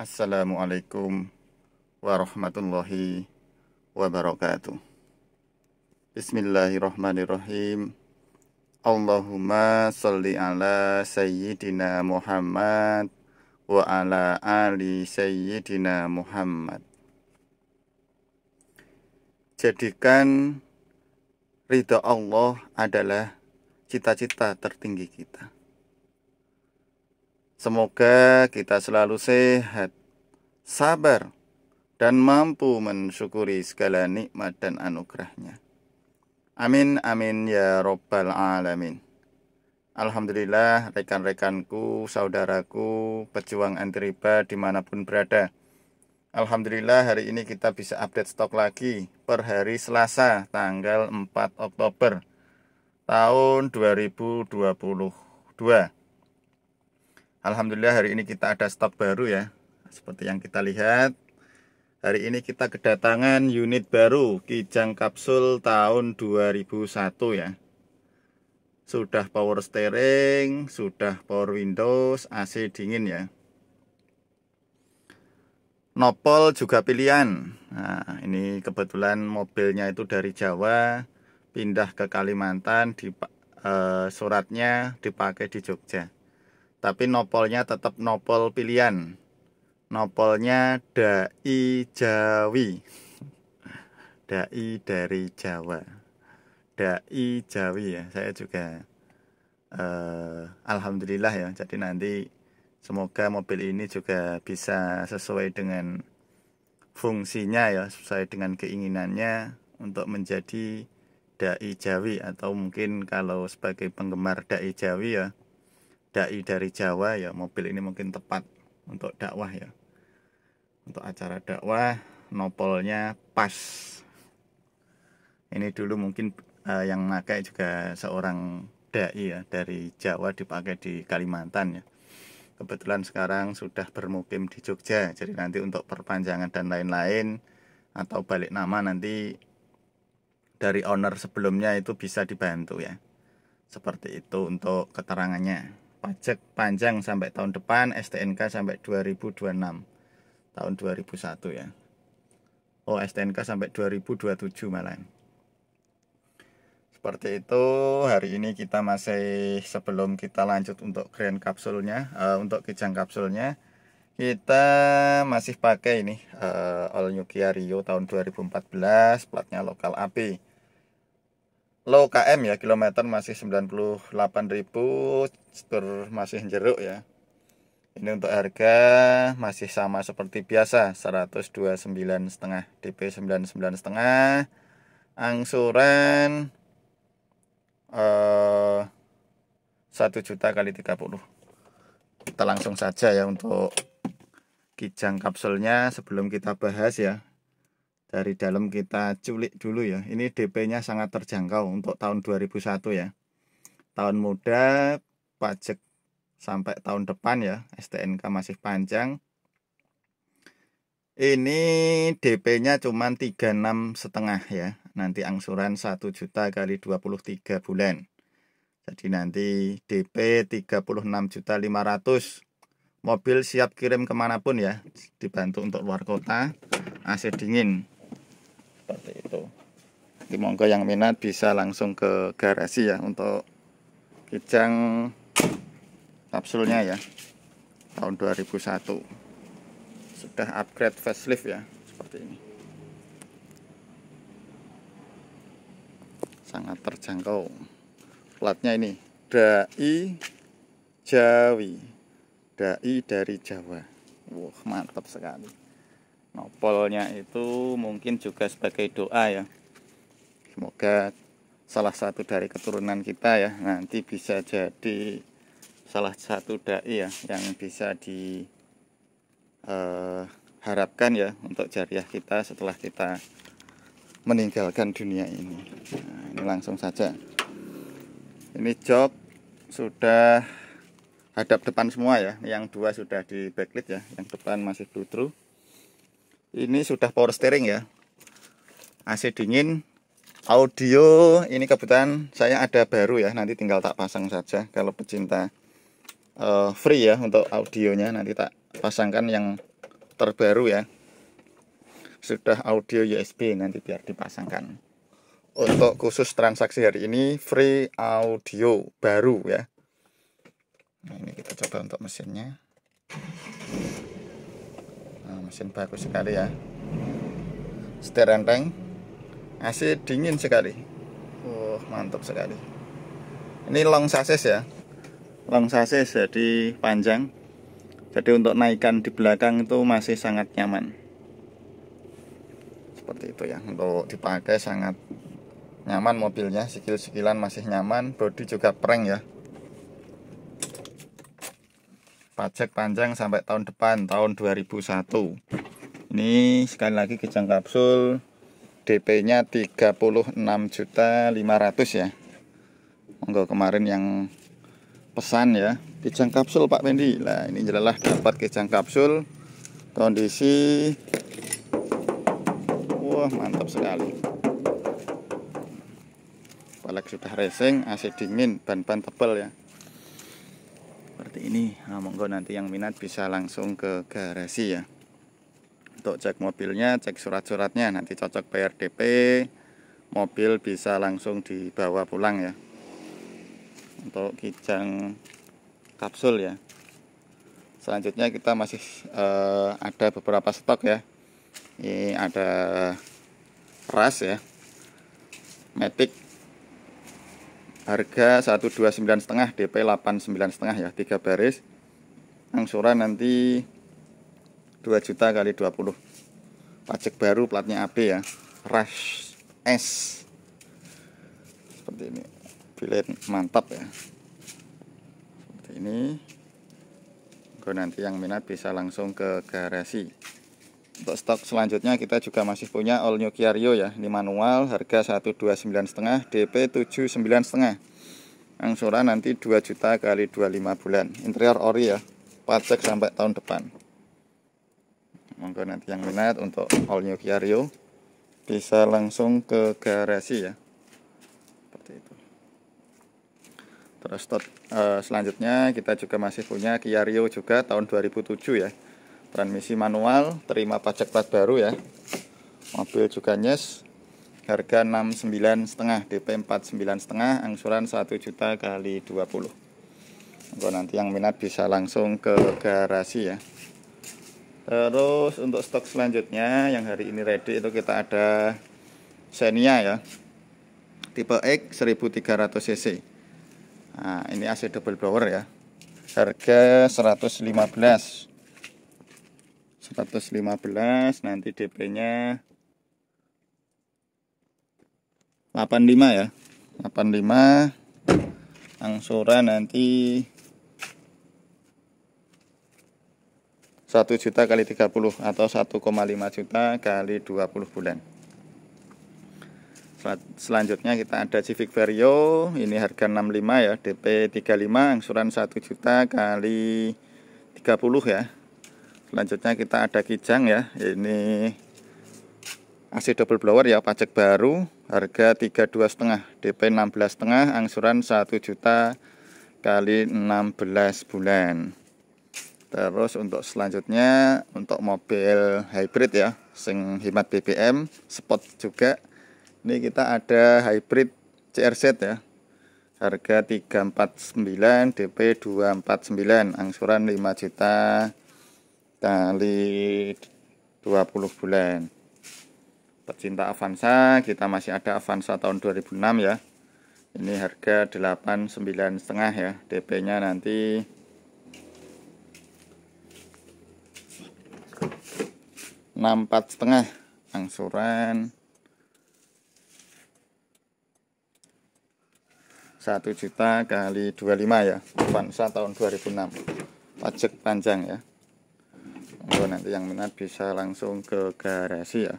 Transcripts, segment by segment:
Assalamualaikum warahmatullahi wabarakatuh Bismillahirrahmanirrahim Allahumma salli ala sayyidina Muhammad wa ala ali sayyidina Muhammad Jadikan ridha Allah adalah cita-cita tertinggi kita Semoga kita selalu sehat, sabar, dan mampu mensyukuri segala nikmat dan anugerahnya. Amin, amin ya robbal alamin. Alhamdulillah rekan-rekanku, saudaraku, pejuang anti dimanapun berada. Alhamdulillah hari ini kita bisa update stok lagi per hari Selasa tanggal 4 Oktober tahun 2022. Alhamdulillah hari ini kita ada stok baru ya Seperti yang kita lihat Hari ini kita kedatangan unit baru Kijang Kapsul tahun 2001 ya Sudah power steering, sudah power windows, AC dingin ya Nopol juga pilihan Nah ini kebetulan mobilnya itu dari Jawa Pindah ke Kalimantan di, eh, Suratnya dipakai di Jogja tapi nopolnya tetap nopol pilihan nopolnya dai jawi dai dari Jawa dai jawi ya saya juga eh, alhamdulillah ya jadi nanti semoga mobil ini juga bisa sesuai dengan fungsinya ya sesuai dengan keinginannya untuk menjadi dai Jawi atau mungkin kalau sebagai penggemar dai Jawi ya dai dari Jawa ya mobil ini mungkin tepat untuk dakwah ya untuk acara dakwah nopolnya pas ini dulu mungkin uh, yang pakai juga seorang dai ya dari Jawa dipakai di Kalimantan ya kebetulan sekarang sudah bermukim di Jogja jadi nanti untuk perpanjangan dan lain-lain atau balik nama nanti dari owner sebelumnya itu bisa dibantu ya seperti itu untuk keterangannya pajak panjang sampai tahun depan, STNK sampai 2026. Tahun 2001 ya. Oh, STNK sampai 2027 malah. Seperti itu, hari ini kita masih sebelum kita lanjut untuk grand kapsulnya, uh, untuk kijang kapsulnya, kita masih pakai ini uh, All New Kia Rio tahun 2014, platnya lokal api low KM ya kilometer masih 98.000 setur masih jeruk ya ini untuk harga masih sama seperti biasa 129 setengah DP 99 setengah angsuran eh, 1 juta kali 30 kita langsung saja ya untuk kijang kapsulnya sebelum kita bahas ya dari dalam kita culik dulu ya ini DP-nya sangat terjangkau untuk tahun 2001 ya tahun muda pajak sampai tahun depan ya STNK masih panjang ini DP-nya cuma 36 setengah ya nanti angsuran 1 juta kali 23 bulan jadi nanti DP juta 36 500 mobil siap kirim kemanapun ya dibantu untuk luar kota AC dingin seperti itu jadi monggo yang minat bisa langsung ke garasi ya untuk kijang kapsulnya ya tahun 2001 sudah upgrade facelift ya seperti ini sangat terjangkau platnya ini dai Jawi dai dari Jawa wah wow, mantap sekali nopolnya itu mungkin juga sebagai doa ya semoga salah satu dari keturunan kita ya nanti bisa jadi salah satu dai ya yang bisa di uh, harapkan ya untuk jariah kita setelah kita meninggalkan dunia ini nah, ini langsung saja ini jok sudah hadap depan semua ya yang dua sudah di backlit ya yang depan masih blue through ini sudah power steering ya AC dingin audio ini kebetulan saya ada baru ya nanti tinggal tak pasang saja kalau pecinta uh, free ya untuk audionya nanti tak pasangkan yang terbaru ya sudah audio USB nanti biar dipasangkan untuk khusus transaksi hari ini free audio baru ya nah, ini kita coba untuk mesinnya mesin bagus sekali ya setir enteng AC dingin sekali uh mantap sekali ini long sasis ya long sasis jadi panjang jadi untuk naikkan di belakang itu masih sangat nyaman seperti itu ya untuk dipakai sangat nyaman mobilnya sikil-sikilan masih nyaman bodi juga prank ya pajak panjang sampai tahun depan tahun 2001 ini sekali lagi kejang kapsul DP nya 36 juta 500 ya monggo kemarin yang pesan ya kejang kapsul Pak Wendy lah ini jelas dapat kejang kapsul kondisi wah mantap sekali Balik sudah racing AC dingin ban-ban tebal ya seperti ini nah, monggo nanti yang minat bisa langsung ke garasi ya untuk cek mobilnya cek surat-suratnya nanti cocok PRDP mobil bisa langsung dibawa pulang ya untuk kijang kapsul ya selanjutnya kita masih eh, ada beberapa stok ya ini ada ras ya matic harga 129 setengah DP 89 setengah ya tiga baris angsuran nanti 2 juta kali 20 pajak baru platnya AB ya rush S seperti ini pilih mantap ya seperti ini kalau nanti yang minat bisa langsung ke garasi untuk stok selanjutnya kita juga masih punya All New Kiario ya, ini manual harga setengah DP 79,5. Angsuran nanti 2 juta kali 25 bulan. Interior ori ya. Pajak sampai tahun depan. Monggo nanti yang minat untuk All New Kiario bisa langsung ke garasi ya. Seperti itu. Terus tot, uh, eh, selanjutnya kita juga masih punya Kiario juga tahun 2007 ya transmisi manual terima pajak plat baru ya mobil juga nyes harga 69 setengah DP 49 setengah angsuran 1 juta kali 20 Kalau nanti yang minat bisa langsung ke garasi ya terus untuk stok selanjutnya yang hari ini ready itu kita ada Xenia ya tipe X 1300 cc nah ini AC double blower ya harga 115 115 nanti DP-nya 85 ya 85 angsuran nanti 1 juta kali 30 atau 1,5 juta kali 20 bulan selanjutnya kita ada Civic Vario ini harga 65 ya DP 35 angsuran 1 juta kali 30 ya selanjutnya kita ada kijang ya ini AC double blower ya pajak baru harga 32 setengah DP 16 setengah angsuran 1 juta kali 16 bulan terus untuk selanjutnya untuk mobil hybrid ya sing hemat BBM spot juga ini kita ada hybrid CRZ ya harga 349 DP 249 angsuran 5 juta tali 20 bulan pecinta Avanza kita masih ada Avanza tahun 2006 ya ini harga 89 setengah ya DP nya nanti enam empat setengah angsuran satu juta kali 25 ya Avanza tahun 2006 pajak panjang ya oh, nanti yang minat bisa langsung ke garasi ya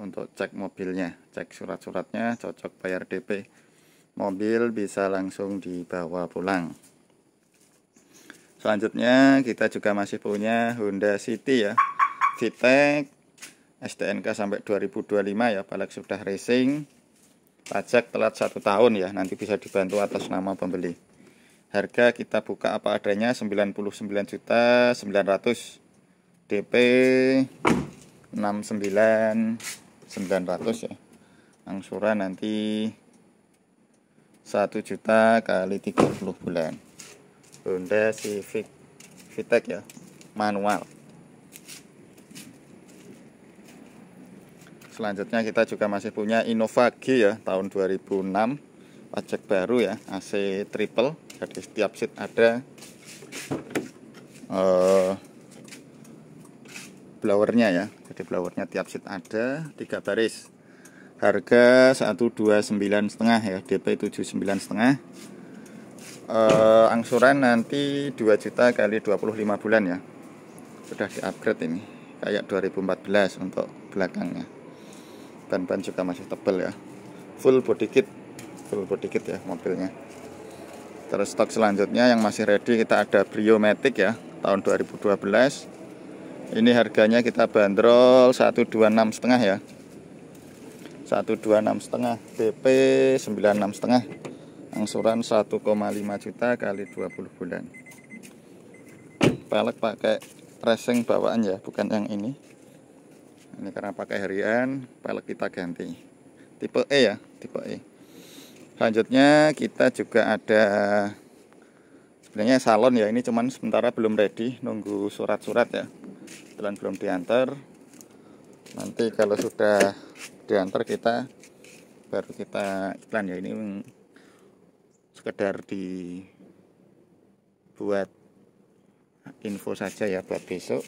untuk cek mobilnya cek surat-suratnya cocok bayar DP mobil bisa langsung dibawa pulang selanjutnya kita juga masih punya Honda City ya Vitek STNK sampai 2025 ya balik sudah racing pajak telat satu tahun ya nanti bisa dibantu atas nama pembeli harga kita buka apa adanya 99 juta 900 DP 69 900 ya angsuran nanti 1 juta kali 30 bulan Honda Civic Vitek ya manual selanjutnya kita juga masih punya Innova G ya tahun 2006 pajak baru ya AC triple jadi setiap seat ada uh, blowernya ya jadi blowernya tiap seat ada tiga baris harga 129 setengah ya DP 79 setengah eh, angsuran nanti 2 juta kali 25 bulan ya sudah di upgrade ini kayak 2014 untuk belakangnya ban-ban juga masih tebal ya full body kit full body kit ya mobilnya terus stok selanjutnya yang masih ready kita ada Brio Matic ya tahun 2012 ini harganya kita bandrol 126 setengah ya 126 setengah BP 96 setengah angsuran 1,5 juta kali 20 bulan pelek pakai racing bawaan ya bukan yang ini ini karena pakai harian pelek kita ganti tipe E ya tipe E selanjutnya kita juga ada sebenarnya salon ya ini cuman sementara belum ready nunggu surat-surat ya kebetulan belum diantar nanti kalau sudah diantar kita baru kita iklan ya ini sekedar dibuat info saja ya buat besok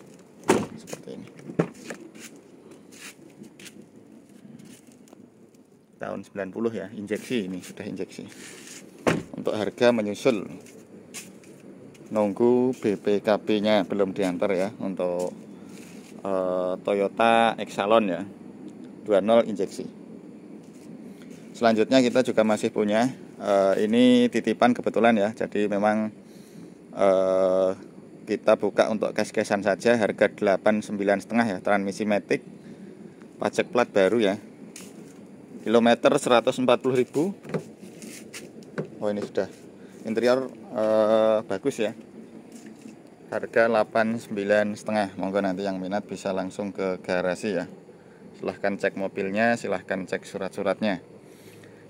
seperti ini tahun 90 ya injeksi ini sudah injeksi untuk harga menyusul nunggu BPKB-nya belum diantar ya untuk uh, Toyota Exalon ya 20 injeksi. Selanjutnya kita juga masih punya uh, ini titipan kebetulan ya. Jadi memang uh, kita buka untuk cash-cashan saja harga 89 setengah ya transmisi matic pajak plat baru ya. Kilometer 140.000. Oh ini sudah interior uh, bagus ya harga 89 setengah monggo nanti yang minat bisa langsung ke garasi ya silahkan cek mobilnya silahkan cek surat-suratnya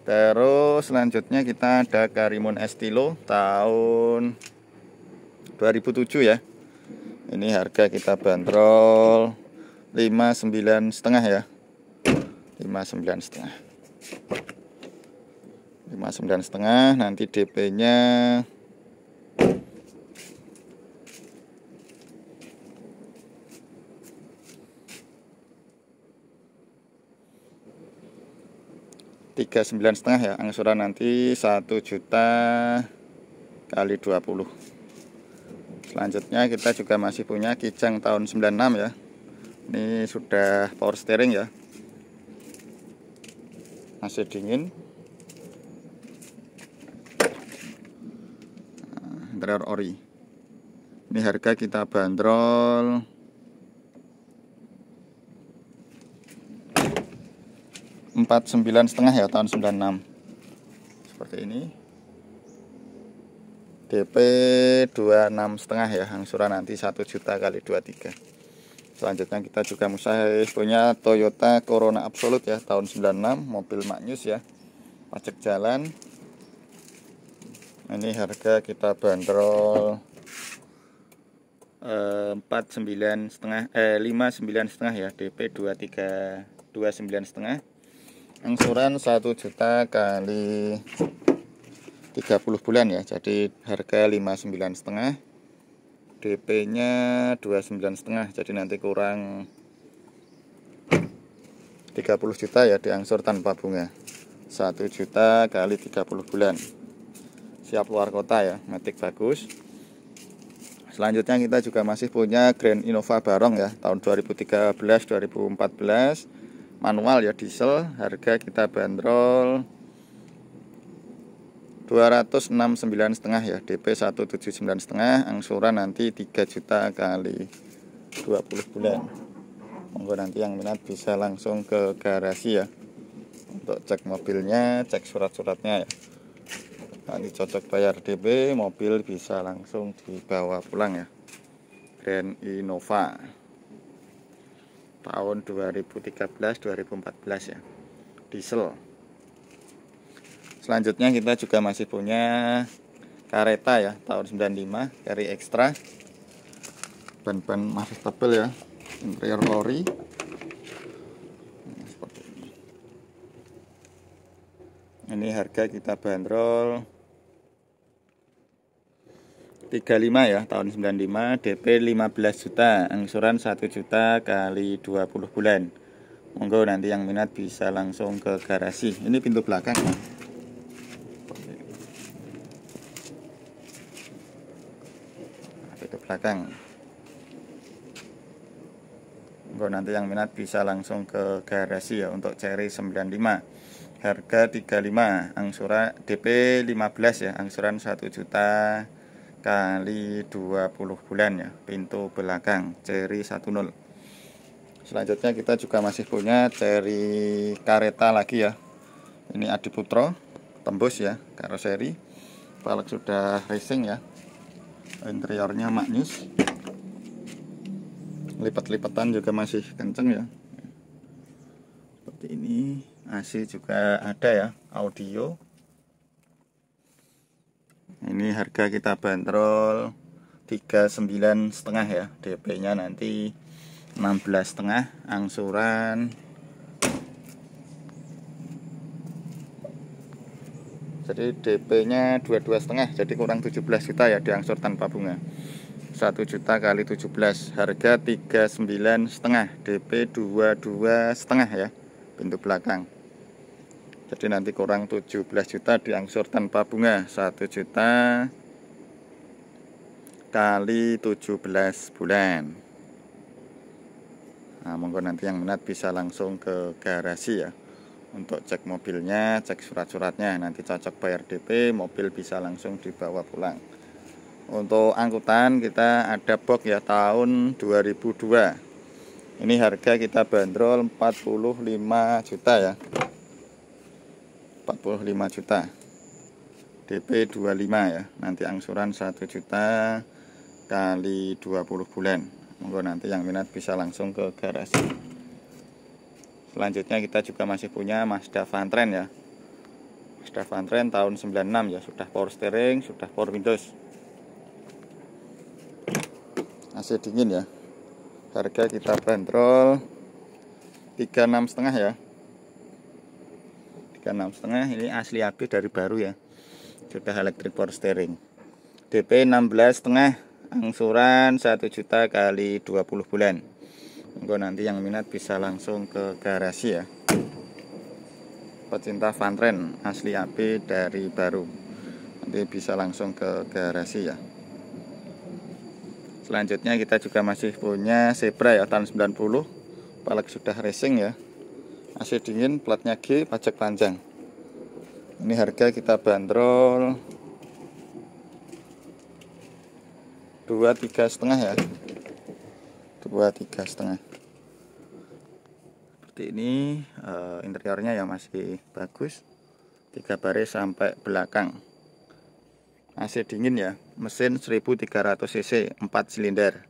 terus selanjutnya kita ada Karimun Estilo tahun 2007 ya ini harga kita bandrol 59 setengah ya 59 setengah 59 setengah nanti DP nya 39 setengah ya angsuran nanti 1 juta kali 20 selanjutnya kita juga masih punya kijang tahun 96 ya ini sudah power steering ya masih dingin interior ori ini harga kita bandrol empat sembilan setengah ya tahun 96 seperti ini DP 26 setengah ya angsuran nanti 1 juta kali 23 selanjutnya kita juga musahir punya Toyota Corona Absolute ya tahun 96 mobil maknyus ya pajak jalan ini harga kita bandrol eh, empat sembilan setengah eh lima sembilan setengah ya DP dua tiga dua sembilan setengah angsuran satu juta kali 30 bulan ya jadi harga lima sembilan setengah DP nya dua sembilan setengah jadi nanti kurang 30 juta ya diangsur tanpa bunga 1 juta kali 30 bulan siap luar kota ya Matic bagus selanjutnya kita juga masih punya Grand Innova Barong ya tahun 2013 2014 manual ya diesel harga kita bandrol 269 setengah ya DP 179 setengah angsuran nanti 3 juta kali 20 bulan monggo nanti yang minat bisa langsung ke garasi ya untuk cek mobilnya cek surat-suratnya ya nanti cocok bayar DP mobil bisa langsung dibawa pulang ya Grand Innova tahun 2013-2014 ya diesel selanjutnya kita juga masih punya kereta ya tahun 95 dari extra ban-ban masih tebel ya interior lori ini harga kita bandrol 35 ya tahun 95 DP 15 juta angsuran 1 juta kali 20 bulan monggo nanti yang minat bisa langsung ke garasi ini pintu belakang nah, pintu belakang monggo nanti yang minat bisa langsung ke garasi ya untuk cherry 95 harga 35 angsuran DP 15 ya angsuran 1 juta kali 20 bulan ya pintu belakang ceri 10 selanjutnya kita juga masih punya ceri kareta lagi ya ini Adiputro tembus ya karoseri balik sudah racing ya interiornya maknyus lipat-lipatan juga masih kenceng ya seperti ini AC juga ada ya audio ini harga kita bantrol 39 setengah ya DP nya nanti 16 setengah angsuran jadi DP nya 22 setengah jadi kurang 17 juta ya diangsur tanpa bunga 1 juta kali 17 harga 39 setengah DP 22 setengah ya pintu belakang jadi nanti kurang 17 juta diangsur tanpa bunga 1 juta kali 17 bulan nah monggo nanti yang minat bisa langsung ke garasi ya untuk cek mobilnya cek surat-suratnya nanti cocok bayar DP, mobil bisa langsung dibawa pulang untuk angkutan kita ada box ya tahun 2002 ini harga kita bandrol 45 juta ya 45 juta DP 25 ya nanti angsuran 1 juta kali 20 bulan monggo nanti yang minat bisa langsung ke garasi selanjutnya kita juga masih punya Mazda Vantren ya Mazda Vantren tahun 96 ya sudah power steering sudah power windows AC dingin ya harga kita bandrol 36 setengah ya 3 setengah ini asli api dari baru ya sudah electric power steering DP 16 setengah angsuran 1 juta kali 20 bulan Enggak nanti yang minat bisa langsung ke garasi ya pecinta Fantren asli api dari baru nanti bisa langsung ke garasi ya selanjutnya kita juga masih punya Zebra ya tahun 90 palak sudah racing ya AC dingin platnya G pajak panjang ini harga kita bandrol dua tiga setengah ya dua tiga setengah seperti ini uh, interiornya yang masih bagus tiga baris sampai belakang AC dingin ya mesin 1300 cc 4 silinder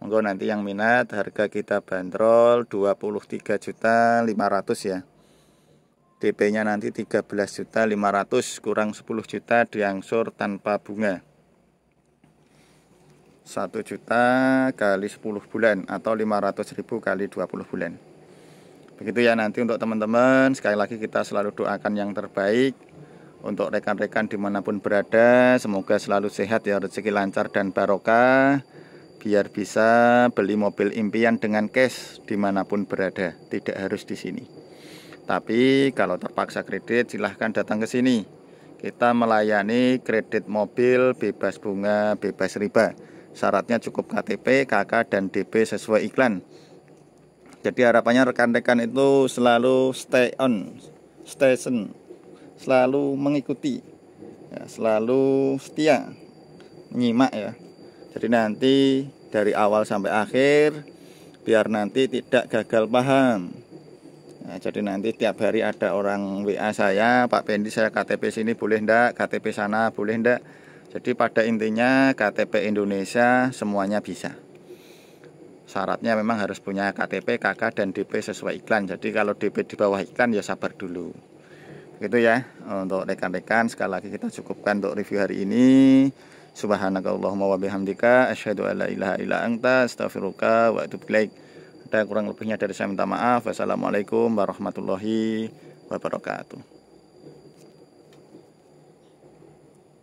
monggo nanti yang minat harga kita bandrol 23 juta 500 ya DP nya nanti 13 juta 500 kurang 10 juta diangsur tanpa bunga 1 juta kali 10 bulan atau 500 ribu kali 20 bulan begitu ya nanti untuk teman-teman sekali lagi kita selalu doakan yang terbaik untuk rekan-rekan dimanapun berada semoga selalu sehat ya rezeki lancar dan barokah biar bisa beli mobil impian dengan cash dimanapun berada, tidak harus di sini. Tapi kalau terpaksa kredit, silahkan datang ke sini. Kita melayani kredit mobil bebas bunga, bebas riba. Syaratnya cukup KTP, KK, dan DP sesuai iklan. Jadi harapannya rekan-rekan itu selalu stay on, station, selalu mengikuti, ya, selalu setia, menyimak ya. Jadi nanti dari awal sampai akhir biar nanti tidak gagal paham. Nah, jadi nanti tiap hari ada orang WA saya, Pak Pendi saya KTP sini boleh ndak, KTP sana boleh ndak. Jadi pada intinya KTP Indonesia semuanya bisa. Syaratnya memang harus punya KTP, KK dan DP sesuai iklan. Jadi kalau DP di bawah iklan ya sabar dulu. Begitu ya untuk rekan-rekan sekali lagi kita cukupkan untuk review hari ini. Subhanakallahumma wa bihamdika asyhadu an la ilaha illa anta astaghfiruka wa atubu ilaik. Ada kurang lebihnya dari saya minta maaf. Wassalamualaikum warahmatullahi wabarakatuh.